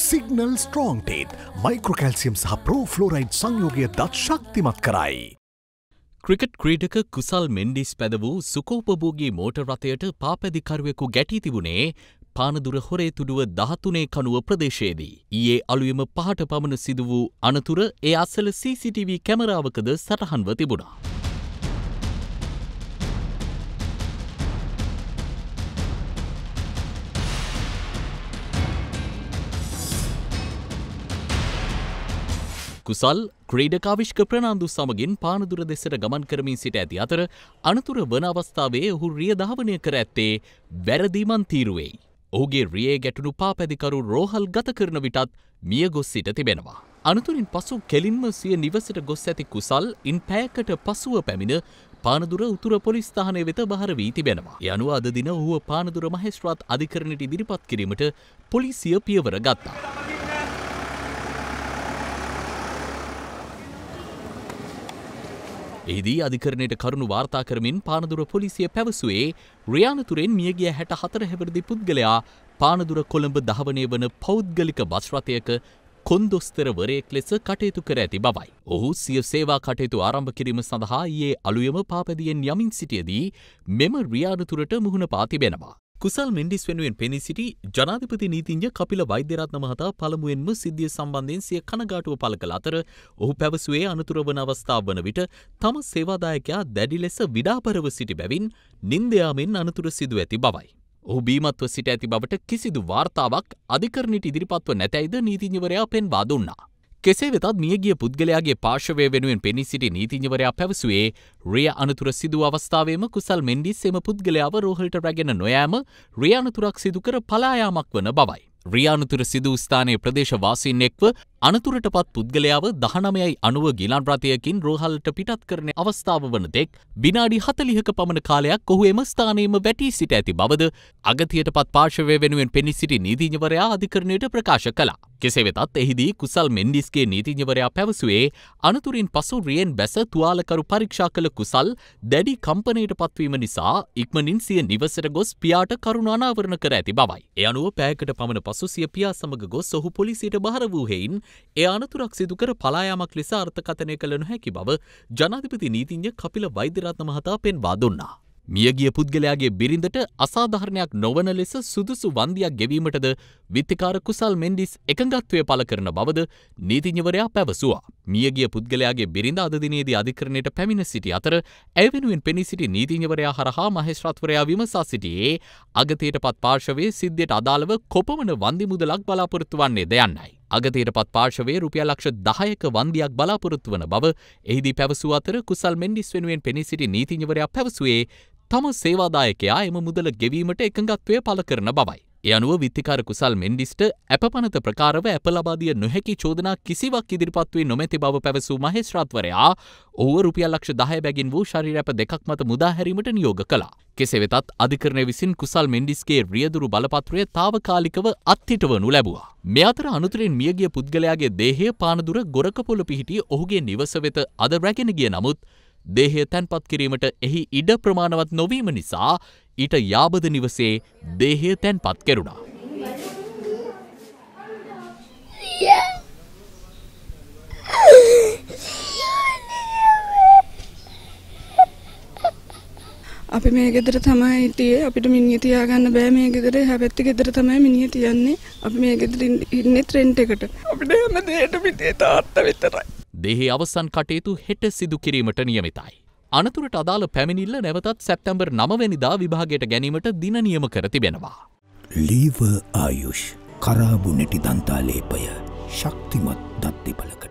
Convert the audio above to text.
Signal ස්ට්‍රෝන්ටේත් මයික්‍රකල්සියම් සහ ප්‍රෝෆ්ලෝරයිඩ් සංයෝගය දත් ශක්තිමත් කරයි. ක්‍රිකට් ක්‍රීඩක කුසල් මෙන්ඩිස් පැද වූ සුකෝපභෝගී මෝට රථයට පාපැදිකරුවෙකු ගැටී තිබුණේ පානදුර හොරේ තුඩුව දහතුනේ කනුව ප්‍රදේශයේදී. ඊයේ අලුයම පහට පමණ සිදු වූ අනතුර ඒ අසල CCTV කැමරාවකද සටහන්ව තිබුණා. කුසල් ක්‍රීඩකාවිශ්ක ප්‍රනාන්දු සමගින් පානදුර දෙසට ගමන් කරමින් සිට ඇති අතර අනතුර වන අවස්ථාවේ ඔහු රිය ධාවනය කර ඇත්තේ වැරදීමන් තීරුවෙයි. ඔහුගේ රියේ ගැටුණු පාපැදිකරු රෝහල් ගත කරන විටත් මිය ගොස් සිට තිබෙනවා. අනතුරින් පසු කෙලින්ම සිය නිවසට ගොස් ඇති කුසල් ඉන් පෑකට පසුව පැමිණ පානදුර උතුර පොලිස්ථානය වෙත බහර වී තිබෙනවා. යනුව අද දින ඔහුව පානදුර මහෙස්ත්‍රාත් අධිකරණයට ඉදිරිපත් කිරීමට පොලිසිය පියවර ගත්තා. එහිදී අධිකරණයට කරුණු වාර්තා කරමින් පානදුර පොලිසිය පැවසුවේ රියානතුරෙන් මියගිය හැට හතර හැවරදි පුද්ගලයා පානදුර කොළඹ දහවනය වන පෞද්ගලික බස්රථයක කොන්දොස්තරවරයෙක් ලෙස කටයුතු කර ඇති බවයි. ඔහු සිය සේවා කටයුතු ආරම්භ කිරීම සඳහා ඒ අලුයම පාපැදියෙන් යමින් සිටියදී මෙම රියානතුරට මුහුණ පාතිබෙනවා. කුසල් මෙන්ඩිස් වෙනුවෙන් පෙනී සිටි ජනාධිපති නීතිංජ කපිල වෛද්‍යරත්න මහතා පළමුුවෙන්ම සිද්ධිය සම්බන්ධයෙන් සිය කනගාටුව පළ කළ අතර ඔහු පැවසුවේ අනතුර වන අවස්ථාව වන විට තම සේවාදායකයා දැඩි ලෙස විඩාපරව සිටි බැවින් නින්දයාමෙන් අනතුර සිදුව ඇති බවයි. ඔහු බීමත්ව සිට ඇති බවට කිසිදු වාර්තාවක් අධිකරණට ඉදිරිපත්ව නැතැයිද නීතිංජවරයා පෙන්වා දුන්නා. කෙසේ වෙතත් මියගිය පුද්ගලයාගේ පාර්ශවය වෙනුවෙන් පෙනී සිටි නීතිඥවරයා පැවසුවේ රිය අනතුර සිදු අවස්ථාවේම කුසල් මෙන්ඩිස් එම පුද්ගලයාව රෝහලට රැගෙන නොයෑම රිය අනතුරක් සිදු කර පලායාමක් වන බවයි. රිය අනතුර සිදු ස්ථානයේ ප්‍රදේශවාසීන් එක්ව අනතුරට පත් පුද්ගලයාව දහනමයයි අනුව ගිලාන් ප්‍රාතියකින් රෝහල්ට පිටත් කරන අවස්ථාව වන තෙක් විනාඩි හතලිහක පමණ කාලයක් ඔහු එම ස්ථානයේම වැටී සිට ඇති බවද අගතියට පත් පාර්ශවය වෙනුවෙන් පෙනී සිටි නීතිඥවරයා අධිකරණයට ප්‍රකාශ කළා. කෙසේ වෙතත් එහිදී කුසල් මෙන්ඩිස්ගේ නීතිඥවරයා පැවසුවේ අනතුරින් පසු රියෙන් බැස තුවාලකරු පරීක්ෂා කළ කුසල් දැඩි කම්පනයට පත්වීම නිසා ඉක්මනින් සිය නිවසට ගොස් පියාට කරුණ අනාවරණ කර ඇති බවයි. එ අනුව පෑකට පමණ පසු සිය පියා සමග ගොස් ඔහු පොලිසියට බහර වූ හෙයින් ඒ අනතුරක් සිදුකර පලායාමක් ලෙස අර්ථකථනය කළ නොහැකි බව ජනාධිපති නීතිඥ කපිල වෛද්‍යරත්න මහතා පෙන්වා දුන්නා. මියගිය පුද්ගලයාගේ බිරිඳට අසාධාරණයක් නොවන ලෙස සුදුසු වන්දියක් ගෙවීමටද විත්තිකාර කුසල් මෙන්ඩිස් එකඟත්වය පළ කරන බවද නීතිඥවරයා පැවසුවා. මියගිය පුද්ගලයාගේ බිරිඳ අද දිනේදී අධිකරණයට පැමිණ සිටි අතර ඇය වෙනුවෙන් පෙනී සිටි නීතිඥවරයා හරහා මහේස්ත්‍රාත්වරයා විමසා සිටියේ අගතයට පත් පාර්ශවයේ සිද්ධියට අදාළව කොපමණ වන්දි මුදලක් බලාපොරොත්තු වන්නේද යන්නයි. අගතයට පත් පාර්ශවයේ රුපියල් ලක්ෂ දහයක වන්දියක් බලාපොරොත්තු වන බව එහිදී පැවසූ අතර කුසල් මෙන්ඩිස් වෙනුවෙන් පෙනී සිටි නීතිඥවරයා පැවසුවේ තම සේවාදායකයා එම මුදල ගෙවීමට එකඟත්වය පළ කරන බවයි. එ අනුව විත්තිකාර කුසල් මෙන්ඩිස්ට ඇප පනත ප්‍රකාරව ඇප ලබාදිය නොහැකි චෝදනා කිසිවක් ඉදිරිපත්වේ නොමැති බව පැවසූ මහේශ්‍රාත්වරයා ඕව රුපියල් ලක්ෂ දහය බැගින් වූ ශරීරැප දෙකක් මත මුදාහැරීමට නියෝග කලා. කෙසේ වෙතත් අධිකරණය විසින් කුසල් මෙන්ඩිස්ගේ රියදුරු බලපත්‍රය තාවකාලිකව අත්හිටවනු ලැබවා. මෙ අතර අනතුරෙන් මියගිය පුද්ගලයාගේ දේහය පානදුර ගොරකපොල පිහිටිය ඔහුගේ නිවස වෙත අද රැගෙන ගිය නමුත් දේහය තැන්පත් කිරීමට එහි ඉඩ ප්‍රමාණවත් නොවීම නිසා ඊට යාබද නිවසේ දේහය තැන්පත් කෙරුණා. අපි මේ ගෙදර තමයි හිටියේ අපිට මිනිහ තියාගන්න බෑ මේ ගෙදර එහා පැත්තේ ගෙදර තමයි මිනිහ තියන්නේ අපි මේ ගෙදර ඉන්නේ රෙන්ට් එකට අපිට හැම දෙයකම පිටේ තාත්තා විතරයි දෙහි අවසන් කටයුතු හෙට සිදු කිරීමට නියමිතයි අනතුරට අදාළ පැමිණිල්ල නැවතත් සැප්තැම්බර් 9 වෙනිදා විභාගයට ගැනීමට දින නියම කර තිබෙනවා ලීව ආයුෂ් කරාබු නැටි දන්තාලේපය ශක්තිමත් දත්තිපලකට